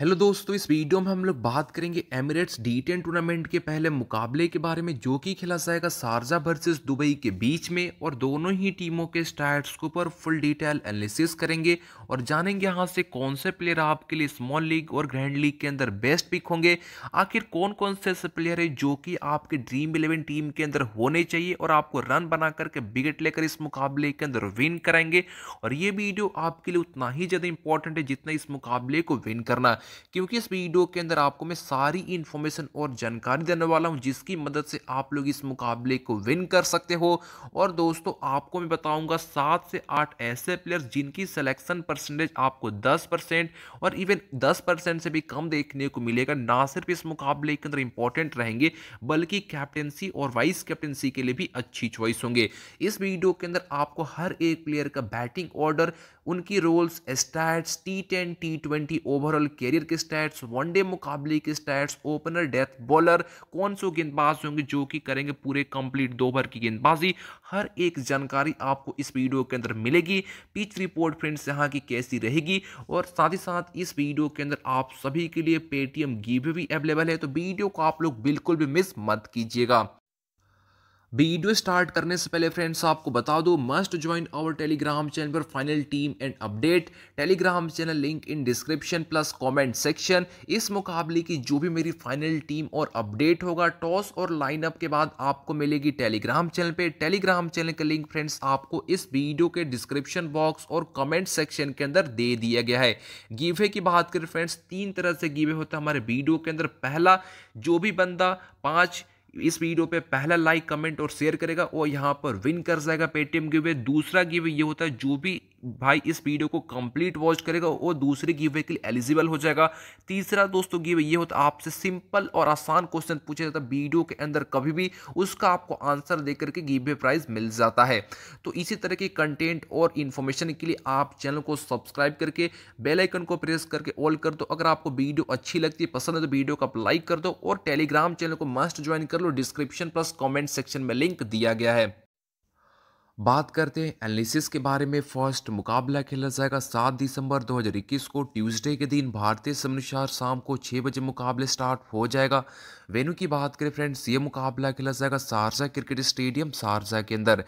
hello दोस्तों इस video में हम लोग बात करेंगे एमिरेट्स डी टेन टूर्नामेंट के पहले मुकाबले के बारे में जो कि खेला जाएगा शारजा वर्सेस दुबई के बीच में और दोनों ही टीमों के स्टार्ट्स के ऊपर फुल डिटेल एनालिसिस करेंगे और जानेंगे यहाँ से कौन से प्लेयर आपके लिए स्मॉल लीग और ग्रैंड लीग के अंदर बेस्ट पिक होंगे आखिर कौन कौन से ऐसे प्लेयर है जो कि आपके ड्रीम इलेवन टीम के अंदर होने चाहिए और आपको रन बना करके विकेट लेकर इस मुकाबले के अंदर विन कराएंगे और ये वीडियो आपके लिए उतना ही ज़्यादा इंपॉर्टेंट है जितना इस मुकाबले को विन करना क्योंकि इस वीडियो के अंदर आपको मैं सारी इन्फॉर्मेशन और जानकारी देने वाला हूँ जिसकी मदद से आप लोग इस मुकाबले को विन कर सकते हो और दोस्तों आपको मैं बताऊँगा सात से आठ ऐसे प्लेयर्स जिनकी सिलेक्शन परसेंटेज आपको दस और इवन दस से भी कम देखने को मिलेगा ना सिर्फ इस मुकाबले के अंदर इंपॉर्टेंट रहेंगे बल्कि कैप्टनसी और वाइस कैप्टनसी के लिए भी अच्छी चॉइस होंगे इस वीडियो के अंदर आपको हर एक प्लेयर का बैटिंग ऑर्डर उनकी roles stats T ten T twenty overall career player के स्टैट्स वनडे मुकाबले के स्टैट्स ओपनर डेथ बॉलर कौन से गेंदबाज होंगे जो कि करेंगे पूरे कंप्लीट दो भर की गेंदबाजी हर एक जानकारी आपको इस वीडियो के अंदर मिलेगी पिच रिपोर्ट फ्रेंड्स यहाँ की कैसी रहेगी और साथ ही साथ इस वीडियो के अंदर आप सभी के लिए पेटीएम गिव भी अवेलेबल है तो वीडियो को आप लोग बिल्कुल भी मिस मत कीजिएगा वीडियो स्टार्ट करने से पहले फ्रेंड्स आपको बता दो must join our Telegram channel पर final team and update Telegram channel link in description plus comment section इस मुकाबले की जो भी मेरी फाइनल टीम और अपडेट होगा टॉस और लाइनअप के बाद आपको मिलेगी टेलीग्राम चैनल पे टेलीग्राम चैनल का लिंक फ्रेंड्स आपको इस वीडियो के डिस्क्रिप्शन बॉक्स और कमेंट सेक्शन के अंदर दे दिया गया है गीवे की बात करें फ्रेंड्स तीन तरह से गीवे होते हैं हमारे वीडियो के अंदर पहला जो भी बंदा पाँच इस वीडियो पे पहला लाइक कमेंट और शेयर करेगा और यहाँ पर विन कर जाएगा पेटीएम गिवे दूसरा गिवे ये होता है जो भी भाई इस वीडियो को कंप्लीट वॉच करेगा वो दूसरे गिवे के लिए एलिजिबल हो जाएगा तीसरा दोस्तों गिवे ये होता है आपसे सिंपल और आसान क्वेश्चन पूछा जाता है वीडियो के अंदर कभी भी उसका आपको आंसर दे करके गिवे प्राइज मिल जाता है तो इसी तरह के कंटेंट और इन्फॉर्मेशन के लिए आप चैनल को सब्सक्राइब करके बेलाइकन को प्रेस करके ऑल कर दो अगर आपको वीडियो अच्छी लगती है पसंद है तो वीडियो को आप लाइक कर दो और टेलीग्राम चैनल को मस्ट ज्वाइन कर लो डिस्क्रिप्शन प्लस कॉमेंट सेक्शन में लिंक दिया गया है बात करते हैं एनालिसिस के बारे में फर्स्ट मुकाबला खेला जाएगा सात दिसंबर 2021 को ट्यूसडे के दिन भारतीय समय शाम को छः बजे मुकाबले स्टार्ट हो जाएगा वेन्यू की बात करें फ्रेंड्स ये मुकाबला खेला जाएगा सारजा क्रिकेट स्टेडियम सारजा के अंदर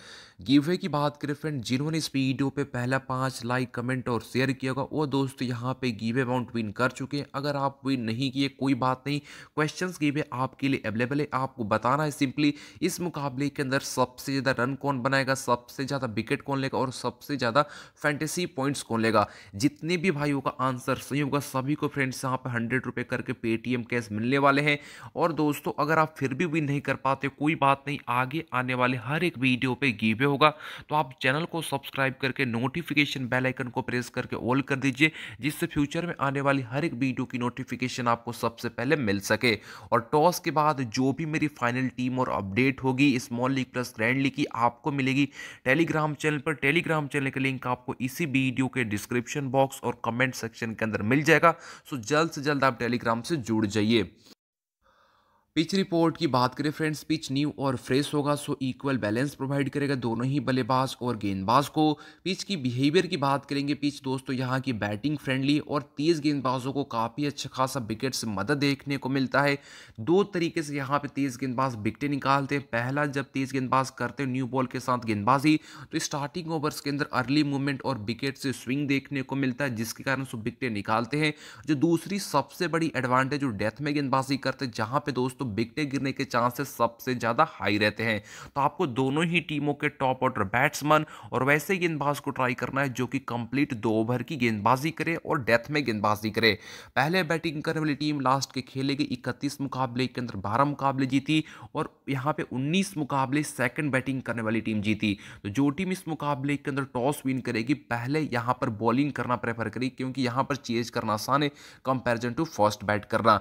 गिवे की बात करें फ्रेंड जिन्होंने इस वीडियो पे पहला पाँच लाइक कमेंट और शेयर किया होगा वो दोस्त यहाँ पे गिवे अमाउंट विन कर चुके हैं अगर आप विन नहीं किए कोई बात नहीं क्वेश्चन गिवे आपके लिए अवेलेबल है आपको बताना है सिंपली इस मुकाबले के अंदर सबसे ज़्यादा रन कौन बनाएगा सबसे ज़्यादा विकेट कौन लेगा और सबसे ज़्यादा फैंटेसी पॉइंट्स कौन लेगा जितने भी भाइयों का आंसर सही होगा सभी को फ्रेंड्स यहाँ पर हंड्रेड रुपये करके पेटीएम कैश मिलने वाले हैं और दोस्तों अगर आप फिर भी विन नहीं कर पाते कोई बात नहीं आगे आने वाले हर एक वीडियो पे गीवे होगा तो आप चैनल को सब्सक्राइब करके नोटिफिकेशन बेल आइकन को प्रेस करके ऑल कर दीजिए जिससे फ्यूचर में आने वाली हर एक वीडियो की नोटिफिकेशन आपको सबसे पहले मिल सके और टॉस के बाद जो भी मेरी फाइनल टीम और अपडेट होगी small league plus grand league की आपको मिलेगी टेलीग्राम चैनल पर टेलीग्राम चैनल का लिंक आपको इसी वीडियो के डिस्क्रिप्शन बॉक्स और कमेंट सेक्शन के अंदर मिल जाएगा सो जल्द से जल्द आप टेलीग्राम से जुड़ जाइए पिच रिपोर्ट की बात करें फ्रेंड्स पिच न्यू और फ्रेश होगा सो इक्वल बैलेंस प्रोवाइड करेगा दोनों ही बल्लेबाज और गेंदबाज को पिच की बिहेवियर की बात करेंगे पिच दोस्तों यहाँ की बैटिंग फ्रेंडली और तेज़ गेंदबाजों को काफ़ी अच्छा खासा विकेट से मदद देखने को मिलता है दो तरीके से यहाँ पे तेज़ गेंदबाज विकटें निकालते हैं पहला जब तेज़ गेंदबाज करते हैं न्यू बॉल के साथ गेंदबाजी तो स्टार्टिंग ओवर्स के अंदर अर्ली मूवमेंट और विकेट से स्विंग देखने को मिलता है जिसके कारण सो विकटें निकालते हैं जो दूसरी सबसे बड़ी एडवांटेज जो डेथ में गेंदबाजी करते हैं जहाँ पर दोस्तों तो बिग टेक गिरने के चांसेस सबसे ज़्यादा हाई रहते हैं तो आपको दोनों ही टीमों के टॉप ऑर्डर बैट्समैन और वैसे गेंदबाज को ट्राई करना है जो कि कंप्लीट दो ओवर की गेंदबाजी करे और डेथ में गेंदबाजी करे पहले बैटिंग करने वाली टीम लास्ट के खेले गए इकतीस मुकाबले के अंदर बारह मुकाबले जीती और यहाँ पे उन्नीस मुकाबले सेकेंड बैटिंग करने वाली टीम जीती तो जो टीम इस मुकाबले के अंदर टॉस विन करेगी पहले यहाँ पर बॉलिंग करना प्रेफर करेगी क्योंकि यहाँ पर चेज करना आसान है कंपेरिजन टू फर्स्ट बैट करना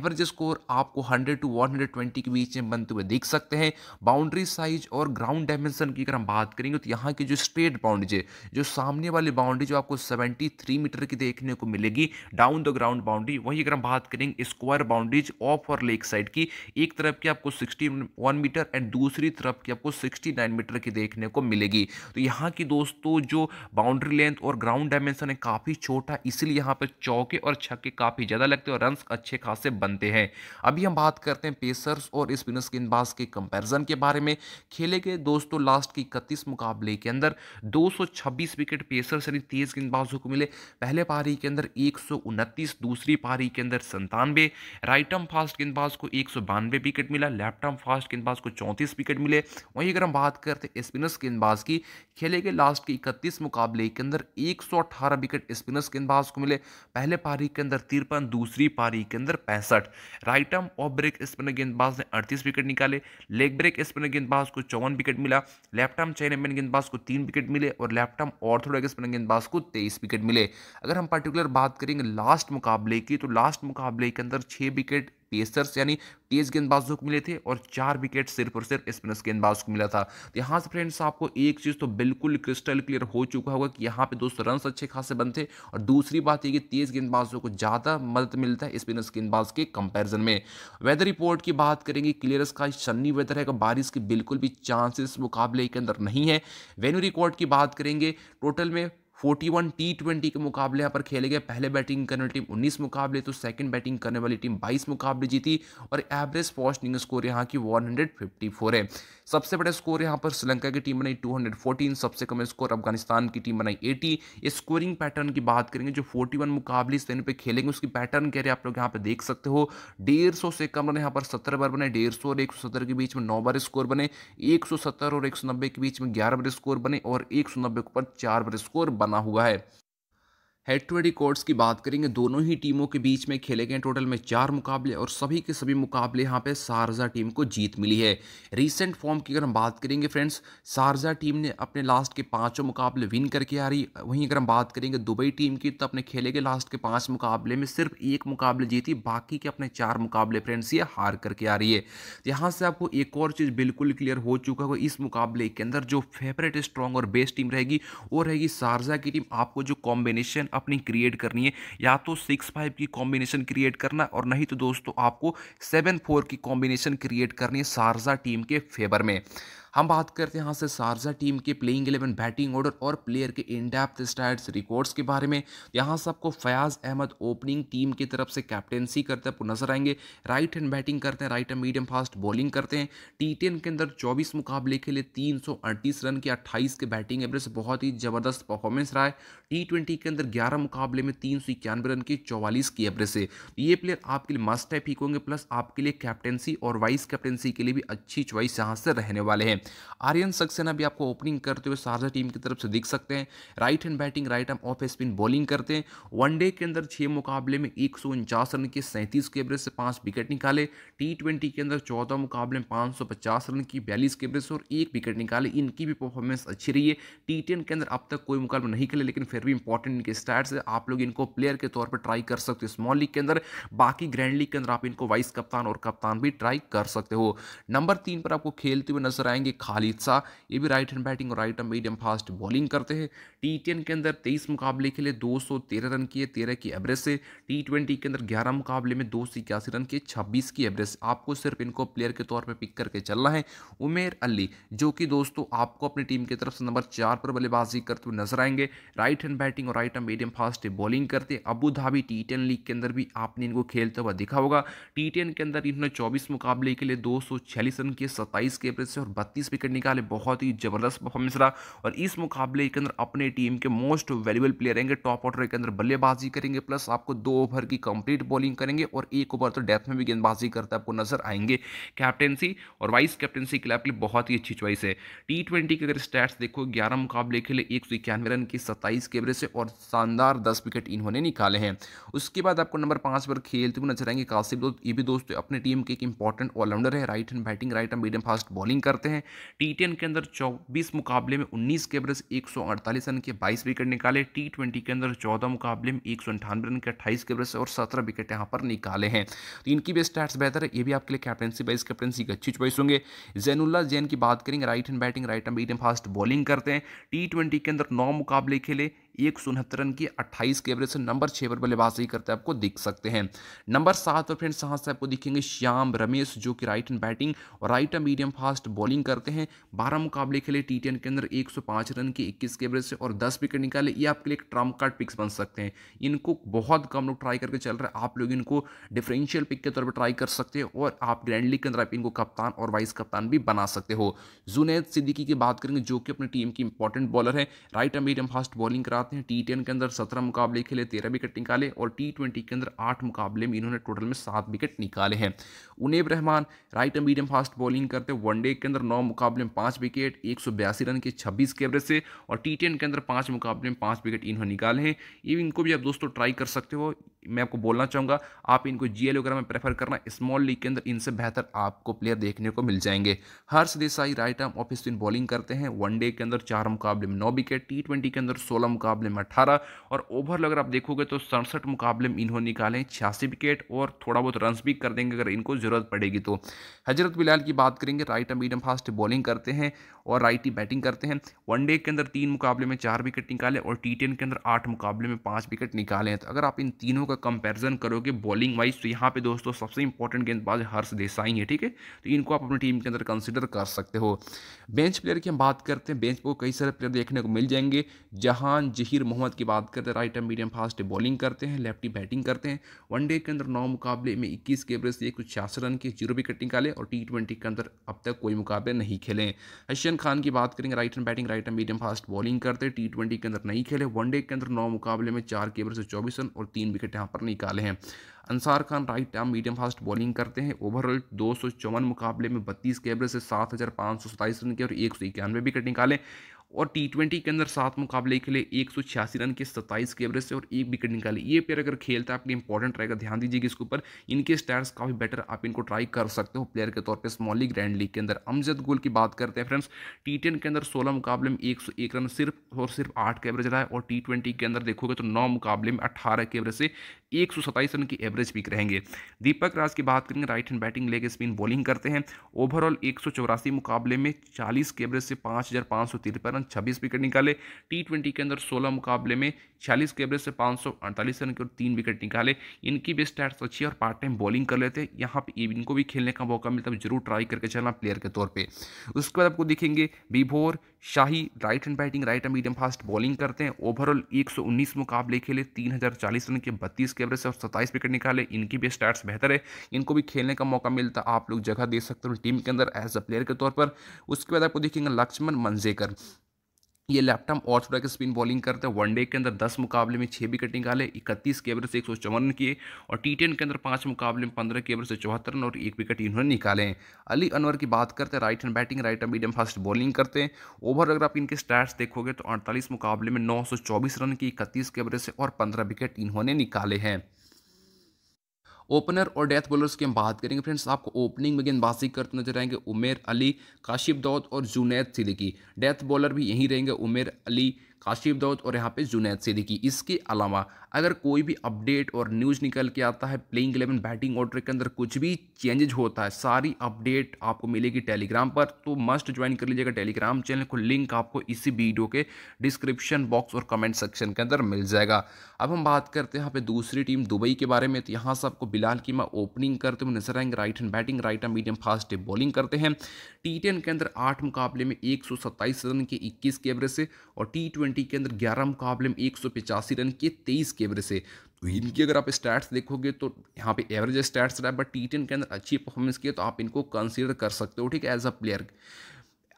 एवरेज स्कोर आपको हंड्रेड टू 120 के बीच में बनते हुए देख सकते हैं बाउंड्री साइज और ग्राउंड डायमेंशन की अगर हम बात करेंगे तो यहाँ की जो स्ट्रेट बाउंड्रीज है जो सामने वाली बाउंड्री जो आपको 73 मीटर की देखने को मिलेगी डाउन द ग्राउंड बाउंड्री वही अगर हम बात करेंगे स्क्वायर बाउंड्रीज ऑफ और लेक साइड की एक तरफ की आपको सिक्सटी मीटर एंड दूसरी तरफ की आपको सिक्सटी मीटर की देखने को मिलेगी तो यहाँ की दोस्तों जो बाउंड्री लेंथ और ग्राउंड डायमेंशन है काफ़ी छोटा इसलिए यहाँ पर चौके और छक्के काफ़ी ज़्यादा लगते हैं और रन अच्छे खासे बनते हैं अभी हम बात कर करते हैं पेसर्स और स्पिनर्स के इनबाज के कंपैरिजन के बारे में खेले गए दोस्तों लास्ट के इकतीस मुकाबले के अंदर 226 विकेट पेसर्स यानी तेज गेंदबाजों को मिले पहले पारी के अंदर एक दूसरी पारी के अंदर संतानवे राइट आर्म फास्ट गेंदबाज को एक विकेट मिला लेफ्ट आर्म फास्ट गेंदबाज को चौंतीस विकेट मिले वहीं अगर हम बात करते हैं स्पिनर्स गेंदबाज की खेले गए लास्ट के इकतीस मुकाबले के अंदर एक विकेट स्पिनर्स गेंदबाज को मिले पहले पारी के अंदर तिरपन दूसरी पारी के अंदर पैंसठ right arm off break spinner गेंदबाज ने अड़तीस विकेट निकाले लेग ब्रेक स्पिनर गेंदबाज को चौवन विकेट मिला लेफ्ट आर्म चाइना मैन गेंदबाज को तीन विकेट मिले और लेफ्ट आर्म स्पिनर गेंदबाज को तेईस विकेट मिले अगर हम पर्टिकुलर बात करेंगे लास्ट मुकाबले की तो लास्ट मुकाबले के अंदर छः विकेट पेसर्स यानी तेज गेंदबाजों को मिले थे और चार विकेट सिर्फ और सिर्फ स्पिनर्स गेंदबाज को मिला था तो यहाँ से फ्रेंड्स आपको एक चीज़ तो बिल्कुल क्रिस्टल क्लियर हो चुका होगा कि यहाँ पे दोस्तों रन अच्छे खासे बनते और दूसरी बात ये कि तेज गेंदबाजों को ज़्यादा मदद मिलता है स्पिनर्स गेंदबाज के कंपेरिजन में वेदर रिपोर्ट की बात करेंगे क्लियरस का सन्नी वेदर है बारिश के बिल्कुल भी चांसेस मुकाबले के अंदर नहीं है वेन्यू रिकॉर्ड की बात करेंगे टोटल में 41 टी ट्वेंटी के मुकाबले यहाँ पर खेले गए पहले बैटिंग करने वाली टीम 19 मुकाबले तो सेकंड बैटिंग करने वाली टीम 22 मुकाबले जीती और एवरेज पॉस्टिंग स्कोर यहाँ की 154 है सबसे बड़े स्कोर यहाँ पर श्रीलंका की टीम बनाई 214 सबसे कम स्कोर अफगानिस्तान की टीम बनाई 80 स्कोरिंग पैटर्न की बात करेंगे जो 41 मुकाबले इस पे खेलेंगे उसकी पैटर्न कह रहे आप लोग यहाँ पर देख सकते हो डेढ़ से कम रन यहाँ पर सत्रह बार बने डेढ़ और एक के बीच में नौ बार स्कोर बने एक और एक के बीच में ग्यारह बार स्कोर बने और एक के ऊपर चार बार स्कोर बना बना हुआ है हेड टू हेड रिकॉर्ड्स की बात करेंगे दोनों ही टीमों के बीच में खेले गए टोटल में चार मुकाबले और सभी के सभी मुकाबले यहाँ पे सारजा टीम को जीत मिली है रीसेंट फॉर्म की अगर हम बात करेंगे फ्रेंड्स सारजा टीम ने अपने लास्ट के पांचों मुकाबले विन करके आ रही वहीं अगर हम बात करेंगे दुबई टीम की तो अपने खेले गए लास्ट के पाँच मुकाबले में सिर्फ एक मुकाबले जीती बाकी के अपने चार मुकाबले फ्रेंड्स ये हार करके आ रही है यहाँ से आपको एक और चीज़ बिल्कुल क्लियर हो चुका है इस मुकाबले के अंदर जो फेवरेट स्ट्रॉन्ग और बेस्ट टीम रहेगी वो रहेगी सारजा की टीम आपको जो कॉम्बिनेशन अपनी क्रिएट करनी है या तो सिक्स फाइव की कॉम्बिनेशन क्रिएट करना और नहीं तो दोस्तों आपको सेवन फोर की कॉम्बिनेशन क्रिएट करनी है शारजा टीम के फेवर में हम बात करते हैं यहाँ से शारजा टीम के प्लेइंग एलेवन बैटिंग ऑर्डर और प्लेयर के इनडेप्थ स्टैट्स रिकॉर्ड्स के बारे में यहाँ से आपको फयाज अहमद ओपनिंग टीम की तरफ से कैप्टेंसी करते आपको नजर आएंगे राइट हैंड बैटिंग करते हैं right hand medium fast bowling करते हैं टी के अंदर चौबीस मुकाबले के लिए तीन रन की अट्ठाईस के बैटिंग एवरेज बहुत ही जबरदस्त परफॉर्मेंस रहा है टी के अंदर ग्यारह मुकाबले में तीन रन की चौवालीस की एवरेज से ये प्लेयर आपके लिए मस्ट है पीक होंगे प्लस आपके लिए कैप्टेंसी और वाइस कैप्टेंसी के लिए भी अच्छी चॉइस यहाँ से रहने वाले हैं आर्यन सक्सेना भी आपको ओपनिंग करते हुए शारजा टीम की तरफ से दिख सकते हैं right hand batting right arm off spin bowling करते हैं वनडे के अंदर छः मुकाबले में एक रन की सैंतीस के एवरेज से पाँच विकेट निकाले टी के अंदर चौदह मुकाबले में पाँच रन की बयालीस के एवरेज और एक विकेट निकाले इनकी भी परफॉर्मेंस अच्छी रही है टी के अंदर अब तक कोई मुकाबला नहीं खेले लेकिन फिर भी इंपॉर्टेंट इनके स्टैट्स है आप लोग इनको प्लेयर के तौर पर ट्राई कर सकते हो स्मॉल लीग के अंदर बाकी ग्रैंड लीग के अंदर आप इनको वाइस कप्तान और कप्तान भी ट्राई कर सकते हो नंबर तीन पर आपको खेलते हुए नजर आएंगे हैं खालिद शाह ये भी राइट हैंड बैटिंग और right hand medium fast bowling करते हैं टी टेन के अंदर तेईस मुकाबले के लिए दो सौ तेरह रन किए तेरह की एवरेज से टी ट्वेंटी के अंदर ग्यारह मुकाबले में दो सौ इक्यासी रन किए छब्बीस की एवरेज आपको सिर्फ इनको प्लेयर के तौर पर पिक करके चलना है उमेर अली जो कि दोस्तों आपको अपनी टीम की तरफ से नंबर चार पर बल्लेबाजी करते हुए नजर आएंगे राइट हैंड बैटिंग और right hand medium fast bowling करते Abu Dhabi T ten league के अंदर भी आपने इनको खेलते हुआ दिखा होगा टी टेन के अंदर इन्होंने चौबीस मुकाबले के लिए दो रन किए सत्ताईस के एवरेज से और बत्तीस की विकेट निकाले बहुत ही ज़बरदस्त परफॉर्मेंस रहा और इस मुकाबले के अंदर अपने टीम के मोस्ट वैल्यूबल प्लेयर रहेंगे टॉप ऑर्डर के अंदर बल्लेबाजी करेंगे प्लस आपको दो ओवर की कंप्लीट बॉलिंग करेंगे और एक ओवर तो डेथ में भी गेंदबाजी करता आपको नजर आएंगे कैप्टेंसी और वाइस कैप्टेंसी के लिए आपके लिए बहुत ही अच्छी चॉइस है टी ट्वेंटी के अगर स्टैट्स देखो ग्यारह मुकाबले के लिए एक सौ इक्यानवे रन की सत्ताईस के एवरेज से और शानदार दस विकेट इन्होंने निकाले हैं उसके बाद आपको नंबर पांच पर खेलते हुए नजर आएंगे कासिफ दोस्त ये भी दोस्त अपने टीम के एक इंपॉर्टेंट ऑलराउंडर है right hand batting right hand medium fast bowling करते हैं टी टेन के अंदर चौबीस मुकाबले में उन्नीस के एवरेज एक सौ अड़तालीस रन के बाईस विकेट निकाले टी ट्वेंटी के अंदर चौदह मुकाबले में एक सौ अंठानवे रन के अट्ठाईस के एवरेज और सत्रह विकेट यहाँ पर निकाले हैं तो इनकी भी स्टार्ट बेहतर है ये भी आपके लिए कैप्टनसी वाइस कैप्टनसी की अच्छी चॉइस होंगे जैनुल्ला जैन की बात करेंगे right hand batting right hand medium fast bowling करते हैं टी ट्वेंटी के अंदर नौ मुकाबले खेले एक सौ उनहत्तर रन की अट्ठाईस के एवरेज से नंबर छः पर बल्लेबाजी करते आपको दिख सकते हैं नंबर सात पर फ्रेंड्स यहाँ से आपको दिखेंगे श्याम रमेश जो कि राइट एंड बैटिंग और right hand medium fast bowling करते हैं बारह मुकाबले खेले टी टेन के अंदर एक सौ रन की इक्कीस के एवरेज से और दस विकेट निकाले ये आपके लिए एक ट्रम्प कार्ड पिक्स बन सकते हैं इनको बहुत कम लोग ट्राई करके चल रहे हैं आप लोग इनको डिफरेंशियल पिक के तौर पर ट्राई कर सकते हो और आप ग्रैंड लीग के अंदर आप इनको कप्तान और वाइस कप्तान भी बना सकते हो जुनेद सिद्दीकी की बात करेंगे जो कि अपनी टीम की इंपॉर्टेंट बॉलर है right hand medium fast bowling करा आते हैं टी टेन के अंदर सत्रह मुकाबले खेले तेरह विकेट निकाले और टी ट्वेंटी के अंदर आठ मुकाबले में इन्होंने टोटल में सात विकेट निकाले हैं Uneeb Rahman right hand medium fast bowling करते वनडे के अंदर नौ मुकाबले में पाँच विकेट एक रन के छब्बीस के एवरेज से और टी टेन के अंदर पाँच मुकाबले में पाँच विकेट इन्होंने निकाले हैं ये इनको भी आप दोस्तों ट्राई कर सकते हो मैं आपको बोलना चाहूँगा आप इनको जी वगैरह में प्रेफर करना स्मॉल लीग के अंदर इनसे बेहतर आपको प्लेयर देखने को मिल जाएंगे Harsh Desai right arm off spin bowling करते हैं वनडे के अंदर चार मुकाबले में नौ विकेट टी के अंदर सोलह मुकाबले मुकाबले में अठारह और ओवर अगर आप देखोगे तो सड़सठ मुकाबले में इन्होंने निकाले छियासी विकेट और थोड़ा बहुत रन भी कर देंगे अगर इनको ज़रूरत पड़ेगी तो हजरत बिलाल की बात करेंगे राइट मीडियम फास्ट बॉलिंग करते हैं और राइट ही बैटिंग करते हैं वनडे के अंदर तीन मुकाबले में चार विकेट निकाले और टी टेन के अंदर आठ मुकाबले में पाँच विकेट निकाले हैं तो अगर आप इन तीनों का कंपेरिजन करोगे बॉलिंग वाइज तो यहाँ पे दोस्तों सबसे इंपॉर्टेंट गेंदबाज हर्ष देसाई है ठीक है तो इनको आप अपनी टीम के अंदर कंसिडर कर सकते हो बेंच प्लेयर की हम बात करते हैं बेंच पर कई सारे प्लेयर देखने को मिल जाएंगे जहान जहीर मोहम्मद की बात करते हैं right arm medium fast bowling करते हैं लेफ्टी बैटिंग करते हैं वनडे के अंदर नौ मुकाबले में इक्कीस के एवरेज से एक छियासठ रन के जीरो विकेट निकाले और टी ट्वेंटी के अंदर अब तक कोई मुकाबले नहीं खेले हशियन खान की बात करेंगे right hand batting right hand medium fast bowling करते हैं टी ट्वेंटी के अंदर नहीं खेले वनडे के अंदर नौ मुकाबले में चार के एवरेज से चौबीस रन और तीन विकेट यहाँ पर निकाले हैं Ansar Khan right arm medium fast bowling करते हैं ओवरऑल दो मुकाबले में बत्तीस के एवरेज से सात हज़ार पाँच सौ सताईस रन के और एक सौ इक्यानवे विकेट निकाले और टी ट्वेंटी के अंदर सात मुकाबले के लिए एक सौ छियासी रन के सत्ताईस के एवरेज से और एक विकेट निकाले ये प्लेयर अगर खेलता है आपके इंपॉर्टेंट रहेगा ध्यान दीजिएगा इसके ऊपर इनके स्टैट्स काफ़ी बेटर आप इनको ट्राई कर सकते हो प्लेयर के तौर पर स्मॉल लीग ग्रैंड लीग के अंदर अमजद गोल की बात करते हैं फ्रेंड्स टी टेन के अंदर सोलह मुकाबले में एक सौ एक रन सिर्फ और सिर्फ आठ के एवरेज रहा है और टी ट्वेंटी के अंदर देखोगे तो नौ मुकाबले में अट्ठारह के एवरेज से एक रन की एवरेज पिक रहेंगे दीपक राज की बात करेंगे right hand batting leg spin bowling करते हैं ओवरऑल एक मुकाबले में चालीस के एवरेज से पाँच रन छब्बीस विकेट निकाले टी के अंदर सोलह मुकाबले में छियालीस के एवरेज से पाँच रन की और तीन विकेट निकाले इनकी भी स्टैट्स अच्छी है और पार्ट टाइम बॉलिंग कर लेते हैं यहाँ पर इनको भी खेलने का मौका मिलता है तो जरूर ट्राई करके चलना प्लेयर के तौर पर उसके बाद आपको दिखेंगे Bibhor Shahi right hand batting right hand medium fast bowling करते हैं ओवरऑल 119 मुकाबले खेले 3040 रन के 32 के एवरेज और 27 विकेट निकाले इनकी भी स्टार्ट बेहतर है इनको भी खेलने का मौका मिलता आप लोग जगह दे सकते हो टीम के अंदर एज अ प्लेयर के तौर पर उसके बाद आपको देखेंगे लक्ष्मण मंजेकर ये लैपटॉप और छोटा के स्पिन बॉलिंग करते हैं वनडे के अंदर दस मुकाबले में 6 विकेट निकाले इकतीस केवर से एक सौ चौवन किए और टी टेन के अंदर पांच मुकाबले में पंद्रह केवर से चौहत्तर रन और एक विकेट इन्होंने निकाले हैं अली अनवर की बात करते हैं right hand batting right hand medium fast bowling करते हैं ओवर अगर आप इनके स्टैट्स देखोगे तो अड़तालीस मुकाबले में नौ रन की इकतीस के से और पंद्रह विकेट इन्होंने निकाले हैं ओपनर और डेथ बॉलर्स की हम बात करेंगे फ्रेंड्स आपको ओपनिंग में गेंदबाजी करते नजर आएंगे उमेर अली काशिफ दौद और जुनेद सिली की डेथ बॉलर भी यहीं रहेंगे उमेर अली काशिफ दाऊद और यहाँ पे जुनेद सिद्दीकी इसके अलावा अगर कोई भी अपडेट और न्यूज़ निकल के आता है प्लेइंग एलेवन बैटिंग ऑर्डर के अंदर कुछ भी चेंजेज होता है सारी अपडेट आपको मिलेगी टेलीग्राम पर तो मस्ट ज्वाइन कर लीजिएगा टेलीग्राम चैनल को लिंक आपको इसी वीडियो के डिस्क्रिप्शन बॉक्स और कमेंट सेक्शन के अंदर मिल जाएगा अब हम बात करते हैं यहाँ पे दूसरी टीम दुबई के बारे में तो यहाँ से आपको बिलाल की मैं ओपनिंग करते हुए नजर आएंगे right hand batting right hand medium fast bowling करते हैं टी के अंदर आठ मुकाबले में एक रन के इक्कीस के एवरेज से और टी ट्वेंटी के अंदर ग्यारह मुकाबले में एक रन के तेईस के एवरेज से तो इनकी अगर आप स्टैट्स देखोगे तो यहाँ पे एवरेज स्टैट्स रहा बट टी टेन के अंदर अच्छी परफॉर्मेंस की है तो आप इनको कंसीडर कर सकते हो ठीक है एज अ प्लेयर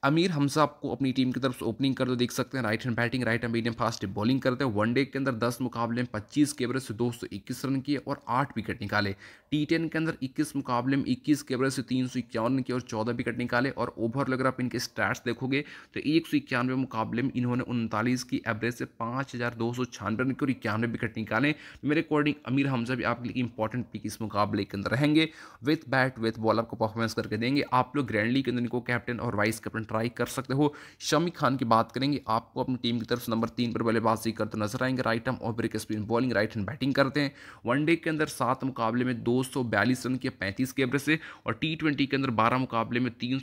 अमीर हमसा आपको अपनी टीम की तरफ से ओपनिंग करते देख सकते हैं right hand batting right hand medium fast bowling करते हैं वनडे के अंदर दस मुकाबले में पच्चीस के एवरेज से दो सौ इक्कीस रन किए और आठ विकेट निकाले टी टेन के अंदर इक्कीस मुकाबले में इक्कीस के एवरेज से तीन सौ इक्यावन के और चौदह विकेट निकाले और ओवरऑल अगर आप इनके स्टैट्स देखोगे तो एक सौ इक्यानवे मुकाबले में इन्होंने उनतालीस की एवरेज से पाँच हज़ार दो सौ छियानवे रन के और इक्यानवे विकेट निकाले मेरे अकॉर्डिंग अमीर हमजा भी आपके लिए इंपॉर्टेंट पिक इस मुकाबले के अंदर रहेंगे विथ बैट विथ बॉल आपको परफॉर्मेंस करके देंगे आप लोग ग्रैंडली के अंदर इनको कैप्टन और वाइस कैप्टन ट्राई कर सकते हो शमी खान की बात करेंगे आपको अपनी टीम की तरफ से नंबर तीन पर बल्लेबाजी करते नजर आएंगे राइट हम और break spin bowling right hand batting करते हैं वनडे के अंदर सात मुकाबले में दो रन के पैंतीस के एवरेज से और टी के अंदर बारह मुकाबले में तीन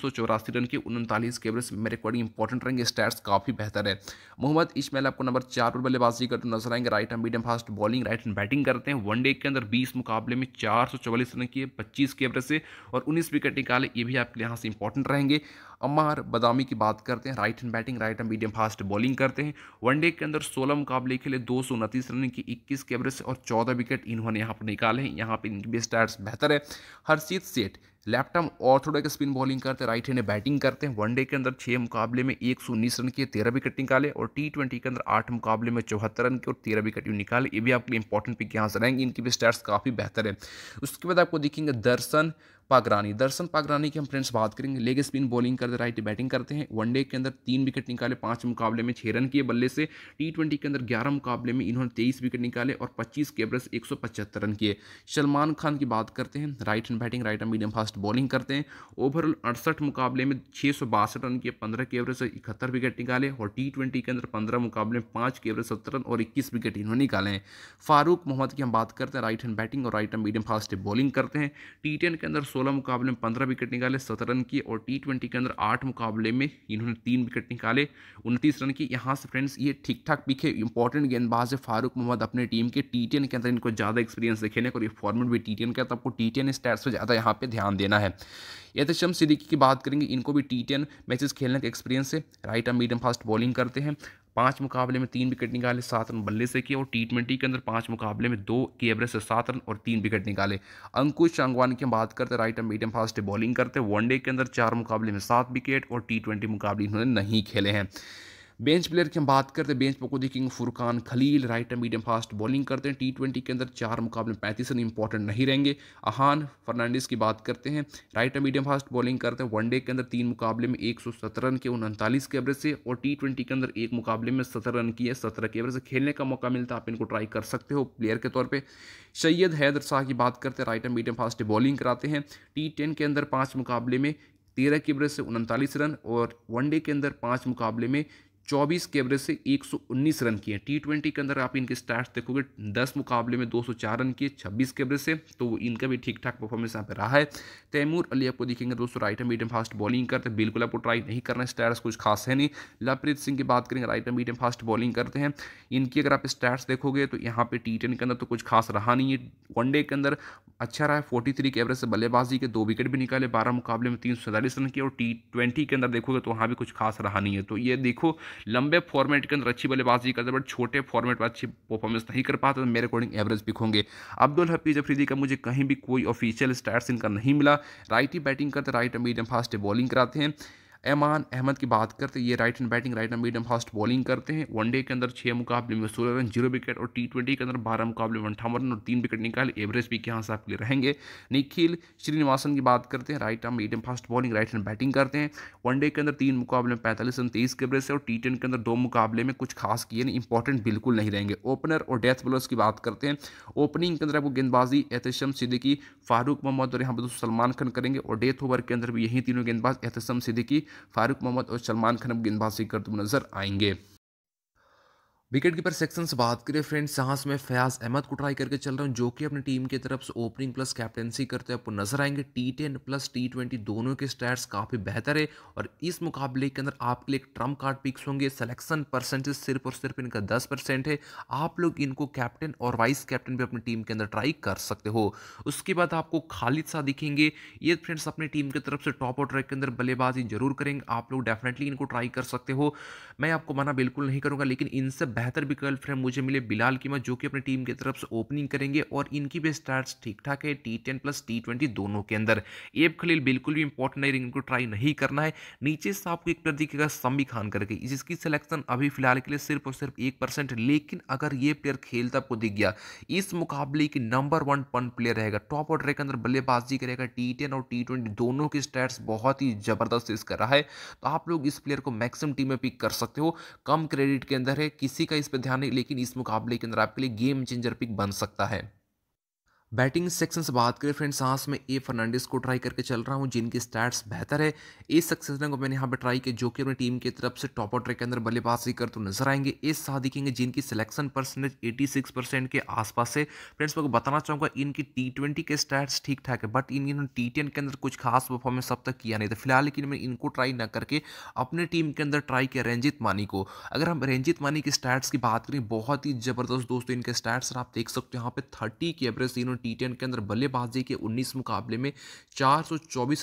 रन के उनतालीस के एवरेज मेरे अकॉर्डिंग इंपॉर्टेंट रहेंगे स्टैट्स काफ़ी बेहतर है मोहम्मद इसमेल आपको नंबर चार पर बल्लेबाजी करते नजर आएंगे right arm medium fast bowling right hand batting करते हैं वनडे के अंदर बीस मुकाबले में चार रन किए पच्चीस के एवरेज से और उन्नीस विकेट निकाले ये भी आपके यहाँ से इंपॉर्टेंट रहेंगे अम्मार बदामी की बात करते हैं right hand batting right hand medium fast bowling करते हैं वनडे के अंदर सोलह मुकाबले खेले दो सौ उनतीस रन की इक्कीस के एवरेज और चौदह विकेट इन्होंने यहाँ पर निकाले हैं यहाँ पर इनकी भी स्टार्ट बेहतर है Harjeet Seth left arm orthodox spin bowling करते हैं राइट हैंड बैटिंग करते हैं वनडे के अंदर छः मुकाबले में एक सौ उन्नीस रन किए तेरह विकेट निकाले और टी ट्वेंटी के अंदर आठ मुकाबले में चौहत्तर रन के और तेरह विकेट निकाले ये भी आपके लिए इंपॉर्टेंट पिक यहाँ से रहेंगे इनकी भी स्टैट्स काफ़ी बेहतर है उसके बाद आपको देखेंगे दर्शन पागरानी दर्शन पागरानी की हम फ्रेंड्स बात करेंगे लेग स्पिन बॉलिंग करते राइट बैटिंग करते हैं वनडे के अंदर तीन विकेट निकाले पाँच मुकाबले में छः रन किए बल्ले से टी ट्वेंटी के अंदर ग्यारह मुकाबले में इन्होंने तेईस विकेट निकाले और पच्चीस के एवरेज एक सौ पचहत्तर रन किए सलमान खान की बात करते हैं right hand batting right hand medium fast fast bowling करते हैं ओवरऑल अड़सठ मुकाबले में छः सौ बासठ रन किए पंद्रह के एवरेज से इकहत्तर विकेट निकाले और टी ट्वेंटी के अंदर पंद्रह मुकाबले में पाँच के एवरेज सत्तर रन और इक्कीस विकेट इन्होंने निकाले हैं फारूक मोहम्मद की हम बात करते हैं राइट हैंड बैटिंग और right hand medium fast bowling करते हैं टी टेन के अंदर सोलह मुकाबले में पंद्रह विकेट निकाले सत्रह रन किए और टी ट्वेंटी के अंदर आठ मुकाबले में इन्होंने तीन विकेट निकाले उनतीस रन की यहाँ से फ्रेंड्स ये ठीक ठाक पिक है इंपॉर्टेंट गेंदबाज है फारूक मोहम्मद अपने टीम के टी के अंदर इनको ज़्यादा एक्सपीरियंस देखे और ये फॉर्मेट भी टी के अंदर आपको टी टेन स्टैट्स पर ज़्यादा यहाँ पे ध्यान देना है शम सिद्दीकी की बात करेंगे इनको भी टी टेन मैचेस खेलने का एक्सपीरियंस है right arm medium fast bowling करते हैं पांच मुकाबले में तीन विकेट निकाले सात रन बल्ले से किए और टी ट्वेंटी के अंदर पांच मुकाबले में दो की एवरेज से सात रन और तीन विकेट निकाले अंकुश चांगवान की हम बात करते right arm medium fast bowling करते वनडे के अंदर चार मुकाबले में सात विकेट और टी ट्वेंटी मुकाबले इन्होंने नहीं खेले हैं बेंच प्लेयर की हम बात करते हैं बेंच पर को देखेंगे Furqan Khalil right hand medium fast bowling करते हैं टी ट्वेंटी के अंदर चार मुकाबले पैंतीस रन इंपॉर्टेंट नहीं रहेंगे अहान फर्नांडिस की बात करते हैं right hand medium fast bowling करते हैं वनडे के अंदर तीन मुकाबले में एक सौ सत्रह रन के उनतालीस के एवरेज से और टी ट्वेंटी के अंदर एक मुकाबले में सत्रह रन की है सत्रह के एवरेज से खेलने का मौका मिलता है आप इनको ट्राई कर सकते हो प्लेयर के तौर पर सैयद हैदर शाह की बात करते हैं right hand medium fast bowling कराते हैं टी टेन के अंदर पाँच मुकाबले में तेरह के एवरेज से उनतालीस रन और वनडे के अंदर पाँच मुकाबले में चौबीस के एवरेज से 119 रन किए टी ट्वेंटी के अंदर आप इनके स्टार्ट देखोगे 10 मुकाबले में 204 रन किए 26 के एवरेज से तो वो इनका भी ठीक ठाक परफॉर्मेंस यहाँ पे रहा है तैमूर अली आपको देखेंगे दोस्तों right hand medium fast bowling करते हैं बिल्कुल आपको ट्राई नहीं करना स्टैट्स कुछ खास है नहीं लवप्रीत सिंह की बात करेंगे right hand medium fast bowling करते हैं इनकी अगर आप स्टैट्स देखोगे तो यहाँ पर टी के अंदर तो कुछ खास रहा नहीं है वनडे के अंदर अच्छा रहा है फोर्टी के एवरेज से बल्लेबाजी के दो विकेट भी निकाले बारह मुकाबले में तीन रन किए और टी के अंदर देखोगे तो वहाँ भी कुछ खास रहा नहीं है तो ये देखो लंबे फॉर्मेट के अंदर अच्छी बल्लेबाजी करते बट छोटे फॉर्मेट पर अच्छी परफॉर्मेंस नहीं कर पाते तो मेरे अकॉर्डिंग एवरेज पिक होंगे अब्दुल हफीज़ अफरीदी का मुझे कहीं भी कोई ऑफिशियल स्टैट्स इनका नहीं मिला राइट ही बैटिंग करते राइट मीडियम फास्ट बॉलिंग कराते हैं ऐमान अहमद की बात करते हैं ये right hand batting right hand medium fast bowling करते हैं वनडे के अंदर छः मुकाबले में सोलह रन जीरो विकेट और टी ट्वेंटी के अंदर बारह मुकाबले में अंठावन रन और तीन विकेट निकाले एवरेज भी यहाँ से आपके लिए रहेंगे निखिल श्रीनिवासन की बात करते हैं right arm medium fast bowling right hand batting करते हैं वनडे के अंदर तीन मुकाबले में पैंतालीस रन तेईस के एवरेज है और टी टेन के अंदर दो मुकाबले में कुछ खास किए नहीं इंपॉर्टेंट बिल्कुल नहीं रहेंगे ओपनर और डेथ बॉलर्स की बात करते हैं ओपनिंग के अंदर आपको गेंदबाजी एहतम सिद्दीकी फारूक मोहम्मद और यहाँ पर सलमान खान करेंगे और डेथ ओवर के अंदर भी यही तीनों गेंदबाज एहतम सिद्दीकी फारूक मोहम्मद और सलमान खान अब गेंदबाजी करते नजर आएंगे विकेट कीपर सेक्शन से बात करें फ्रेंड्स यहाँ से मैं फयाज अहमद को ट्राई करके चल रहा हूँ जो कि अपनी टीम की तरफ से ओपनिंग प्लस कैप्टेंसी करते आपको नजर आएंगे T ten plus T twenty दोनों के स्टैट्स काफ़ी बेहतर है और इस मुकाबले के अंदर आपके लिए एक ट्रम्प कार्ड पिक्स होंगे सेलेक्शन परसेंटेज सिर्फ और सिर्फ इनका दस परसेंट है आप लोग इनको कैप्टन और वाइस कैप्टन भी अपनी टीम के अंदर ट्राई कर सकते हो उसके बाद आपको खालिद शाह दिखेंगे ये फ्रेंड्स अपनी टीम की तरफ से टॉप और ट्रैक के अंदर बल्लेबाजी जरूर करेंगे आप लोग डेफिनेटली इनको ट्राई कर सकते हो मैं आपको मना बिल्कुल नहीं करूँगा लेकिन इनसे बेहतर विकल्प है मुझे मिले बिलाल कीमत जो कि अपनी टीम की तरफ से ओपनिंग करेंगे और इनकी भी स्टार्ट ठीक ठाक है T ten plus T twenty दोनों के अंदर एब खलील बिल्कुल भी इंपॉर्टेंट नहीं इनको ट्राई नहीं करना है नीचे से आपको एक प्लेयर दिखेगा सम्मी खान करके जिसकी सिलेक्शन अभी फिलहाल के लिए सिर्फ और सिर्फ एक परसेंट लेकिन अगर ये प्लेयर खेलता आपको दिख गया इस मुकाबले की नंबर वन पन प्लेयर रहेगा टॉप ऑर्डर के अंदर बल्लेबाजी करेगा टी टेन और टी ट्वेंटी दोनों के स्टैट्स बहुत ही ज़बरदस्त इसका रहा है तो आप लोग इस प्लेयर को मैक्सिमम टीम में पिक कर सकते हो कम क्रेडिट के अंदर है किसी का इस पर ध्यान नहीं लेकिन इस मुकाबले के अंदर आपके लिए गेम चेंजर पिक बन सकता है बैटिंग सेक्शन से बात करें फ्रेंड्स सांस में ए फर्नांडिस को ट्राई करके चल रहा हूँ जिनकी स्टैट्स बेहतर है ए सक्सेस को मैंने यहाँ पे ट्राई किया जो कि अपनी टीम की तरफ से टॉप ऑर्डर के अंदर बल्लेबाजी तो नजर आएंगे ए शाह दिखेंगे जिनकी सिलेक्शन परसेंटेज 86 परसेंट के आसपास से फ्रेंड्स मैं बताना चाहूँगा इनकी टी ट्वेंटी के स्टैट्स ठीक ठाक है बट इन्होंने टी टेन के अंदर कुछ खास परफॉर्मेंस अब तक किया नहीं था फिलहाल लेकिन मैं इनको ट्राई न करके अपने टीम के अंदर ट्राई किया रंजित मानी को अगर हम रंजित मानी की स्टैट्स की बात करें बहुत ही ज़बरदस्त दोस्तों इनके स्टैट्स आप देख सकते हो यहाँ पे थर्टी की एवरेज इन्होंने टी के अंदर बल्लेबाजी के उन्नीस मुकाबले में चार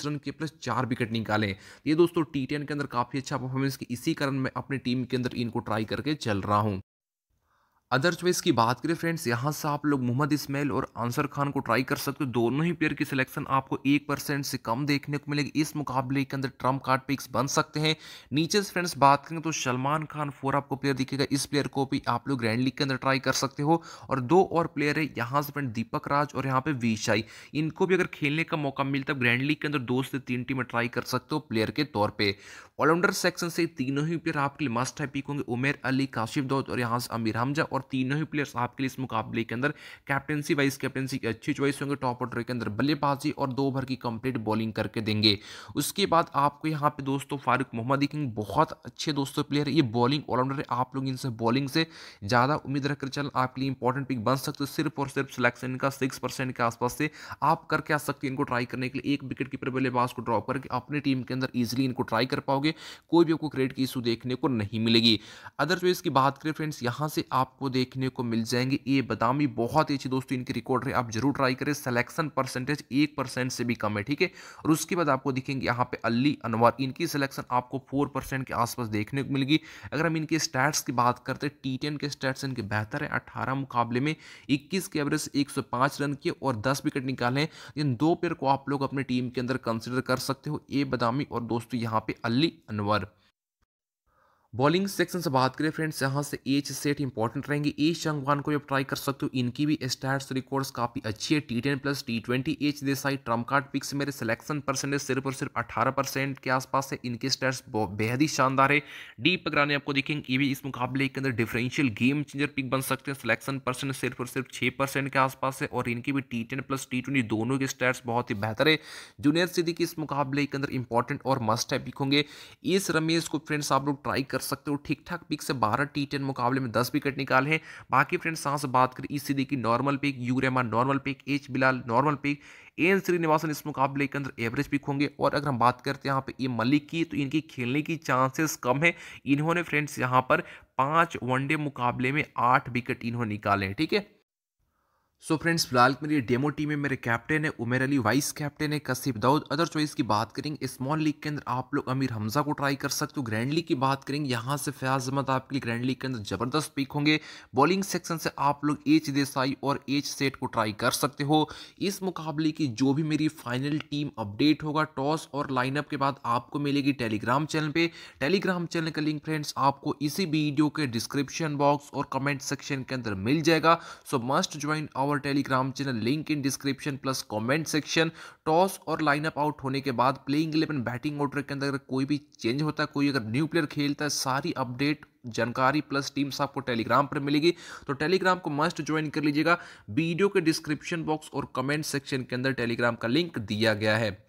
रन के प्लस चार विकेट निकाले ये दोस्तों टी टेन के अंदर काफ़ी अच्छा परफॉर्मेंस की इसी कारण मैं अपनी टीम के अंदर इनको ट्राई करके चल रहा हूँ अदर चॉइस की बात करें फ्रेंड्स यहाँ से आप लोग मोहम्मद इसमाइल और आंसर खान को ट्राई कर सकते हो दोनों ही प्लेयर की सिलेक्शन आपको एक परसेंट से कम देखने को मिलेगी इस मुकाबले के अंदर ट्रम्प कार्ड पिक्स बन सकते हैं नीचे से फ्रेंड्स बात करें तो सलमान खान फोर आपको प्लेयर दिखेगा इस प्लेयर को भी आप लोग ग्रैंड लीग के अंदर ट्राई कर सकते हो और दो और प्लेयर है यहाँ से फ्रेंड दीपक राज और यहाँ पे वीशाई इनको भी अगर खेलने का मौका मिलता है ग्रैंड लीग के अंदर दो से तीन टीमें ट्राई कर सकते हो प्लेयर के तौर पर ऑलराउंडर सेक्शन से तीनों ही प्लेयर आपके लिए मस्ट है पिक होंगे उमेर अली काशिफ दौद और यहाँ से अमीर हमजा और और तीनों ही प्लेयर्स आपके लिए इस मुकाबले के अंदर कैप्टनसी वाइस कैप्टनसी की अच्छी चॉइस होंगे टॉप ऑर्डर के अंदर बल्लेबाजी और दो भर की कंप्लीट बॉलिंग करके देंगे उसके बाद आपको यहाँ पे दोस्तों फारूक मोहम्मद किंग बहुत अच्छे दोस्तों प्लेयर ये बॉलिंग ऑलराउंडर है आप लोग इनसे बॉलिंग से ज़्यादा उम्मीद रखकर चल आपके लिए इंपॉर्टेंट पिक बन सकते हो सिर्फ और सिर्फ सिलेक्शन का सिक्स के आसपास से आप करके आ सकते हो इनको ट्राई करने के लिए एक विकेट कीपर बल्लेबाज को ड्रॉप करके अपनी टीम के अंदर ईजिली इनको ट्राई कर पाओगे कोई भी आपको क्रेडिट की इशू देखने को नहीं मिलेगी अदर चॉइस की बात करें फ्रेंड्स यहाँ से आपको देखने को मिल जाएंगे ये बादामी बहुत ही अच्छी दोस्तों इनकी रिकॉर्ड रहे आप जरूर ट्राई करें सिलेक्शन परसेंटेज एक परसेंट से भी कम है ठीक है और उसके बाद आपको दिखेंगे यहाँ पे अली अनवर इनकी सिलेक्शन आपको फोर परसेंट के आसपास देखने को मिलेगी अगर हम इनके स्टैट्स की बात करते हैं टी टेन के स्टैट्स इनके बेहतर है अट्ठारह मुकाबले में इक्कीस के एवरेज एक रन के और दस विकेट निकाले इन दो पेयर को आप लोग अपने टीम के अंदर कंसिडर कर सकते हो ए बदामी और दोस्तों यहाँ पे अली अनवर बॉलिंग सेक्शन से बात करें फ्रेंड्स यहाँ से एच सेट इंपॉर्टेंट रहेंगे एच चंगवान को आप ट्राई कर सकते हो इनकी भी स्टैट्स रिकॉर्ड्स काफ़ी अच्छी है T ten plus T twenty H Desai trump card picks मेरे सिलेक्शन परसेंटेज सिर्फ और सिर्फ अठारह परसेंट के आसपास है इनके स्टैट्स बेहद ही शानदार है डी पगराने आपको देखेंगे ये भी इस मुकाबले के अंदर डिफरेंशियल गेम चेंजर पिक बन सकते हैं सिलेक्शन परसेंटेज सिर्फ और सिर्फ छः परसेंट के आसपास है और इनकी भी T ten plus T twenty दोनों के स्टैट्स बहुत ही बेहतर है जूनियर सिद्दीकी इस मुकाबले के अंदर इंपॉर्टेंट और मस्ट है पिक होंगे इस रमेश को फ्रेंड्स आप लोग ट्राई कर सकते हो ठीक ठाक पिक से बारह टी टेन मुकाबले में दस विकेट निकाले हैं बाकी फ्रेंड्स यहाँ से बात करें ई e सी की normal pick U Rahman e normal pick H Bilal normal pick N Srinivasan इस मुकाबले के अंदर एवरेज पिक होंगे और अगर हम बात करते हैं यहाँ पे ये मलिक की तो इनकी खेलने की चांसेस कम है इन्होंने फ्रेंड्स यहाँ पर पाँच वनडे मुकाबले में आठ विकेट इन्होंने निकाले हैं ठीक है सो फ्रेंड्स फिलहाल मेरी डेमो टीम में मेरे कैप्टन है उमेर अली वाइस कैप्टन है कसीब दाऊद अदर चॉइस की बात करेंगे स्मॉल लीग के अंदर आप लोग अमीर हमजा को ट्राई कर सकते हो ग्रैंड लीग की बात करेंगे यहाँ से फयाज अहमद आपके लिए ग्रैंड लीग के अंदर जबरदस्त पिक होंगे बॉलिंग सेक्शन से आप लोग एच देसाई और एच सेट को ट्राई कर सकते हो इस मुकाबले की जो भी मेरी फाइनल टीम अपडेट होगा टॉस और लाइनअप के बाद आपको मिलेगी टेलीग्राम चैनल पर टेलीग्राम चैनल का लिंक फ्रेंड्स आपको इसी वीडियो के डिस्क्रिप्शन बॉक्स और कमेंट सेक्शन के अंदर मिल जाएगा so must join our our Telegram channel link in description plus comment section toss और लाइनअप आउट होने के बाद प्लेइंग इलेवन बैटिंग ऑर्डर के अंदर अगर कोई भी चेंज होता है कोई अगर न्यू प्लेयर खेलता है सारी अपडेट जानकारी प्लस टीम्स आपको टेलीग्राम पर मिलेगी तो टेलीग्राम को मस्ट ज्वाइन कर लीजिएगा वीडियो के डिस्क्रिप्शन बॉक्स और कमेंट सेक्शन के अंदर टेलीग्राम का लिंक दिया गया है